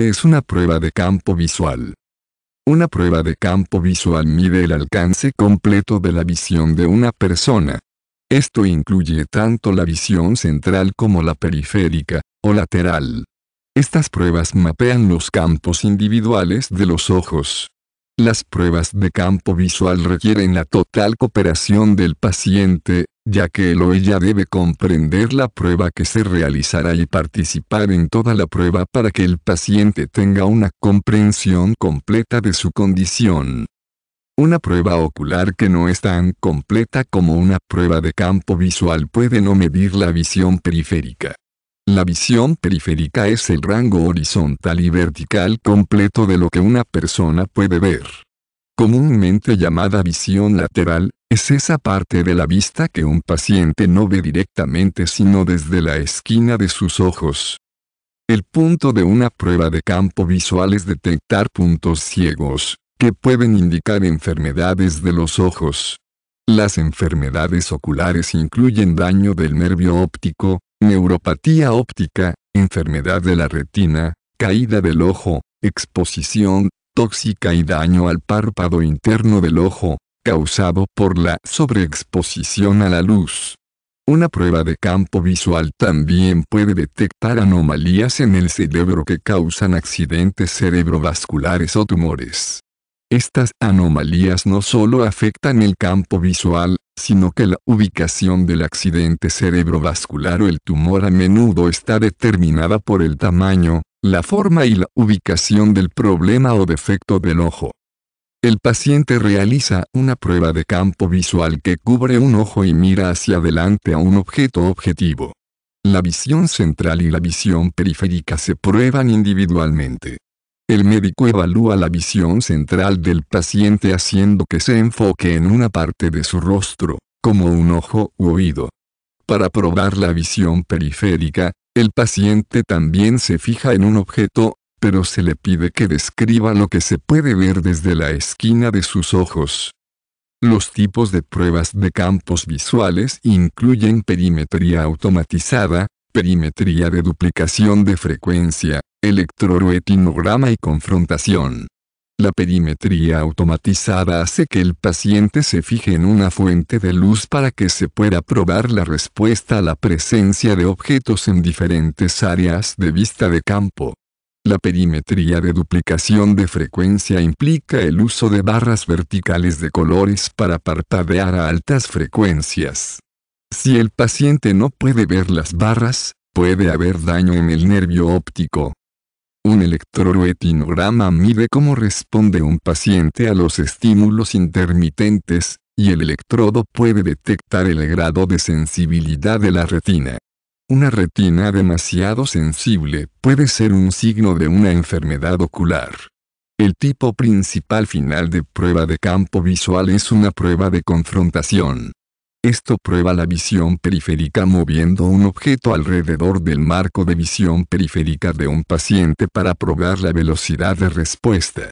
es una prueba de campo visual. Una prueba de campo visual mide el alcance completo de la visión de una persona. Esto incluye tanto la visión central como la periférica, o lateral. Estas pruebas mapean los campos individuales de los ojos. Las pruebas de campo visual requieren la total cooperación del paciente, ya que el o ella debe comprender la prueba que se realizará y participar en toda la prueba para que el paciente tenga una comprensión completa de su condición. Una prueba ocular que no es tan completa como una prueba de campo visual puede no medir la visión periférica. La visión periférica es el rango horizontal y vertical completo de lo que una persona puede ver. Comúnmente llamada visión lateral, es esa parte de la vista que un paciente no ve directamente sino desde la esquina de sus ojos. El punto de una prueba de campo visual es detectar puntos ciegos, que pueden indicar enfermedades de los ojos. Las enfermedades oculares incluyen daño del nervio óptico, neuropatía óptica, enfermedad de la retina, caída del ojo, exposición tóxica y daño al párpado interno del ojo, causado por la sobreexposición a la luz. Una prueba de campo visual también puede detectar anomalías en el cerebro que causan accidentes cerebrovasculares o tumores. Estas anomalías no solo afectan el campo visual, sino que la ubicación del accidente cerebrovascular o el tumor a menudo está determinada por el tamaño, la forma y la ubicación del problema o defecto del ojo. El paciente realiza una prueba de campo visual que cubre un ojo y mira hacia adelante a un objeto objetivo. La visión central y la visión periférica se prueban individualmente. El médico evalúa la visión central del paciente haciendo que se enfoque en una parte de su rostro, como un ojo u oído. Para probar la visión periférica, el paciente también se fija en un objeto, pero se le pide que describa lo que se puede ver desde la esquina de sus ojos. Los tipos de pruebas de campos visuales incluyen perimetría automatizada, perimetría de duplicación de frecuencia, electroretinograma y confrontación. La perimetría automatizada hace que el paciente se fije en una fuente de luz para que se pueda probar la respuesta a la presencia de objetos en diferentes áreas de vista de campo. La perimetría de duplicación de frecuencia implica el uso de barras verticales de colores para parpadear a altas frecuencias. Si el paciente no puede ver las barras, puede haber daño en el nervio óptico. Un electroretinograma mide cómo responde un paciente a los estímulos intermitentes, y el electrodo puede detectar el grado de sensibilidad de la retina. Una retina demasiado sensible puede ser un signo de una enfermedad ocular. El tipo principal final de prueba de campo visual es una prueba de confrontación. Esto prueba la visión periférica moviendo un objeto alrededor del marco de visión periférica de un paciente para probar la velocidad de respuesta.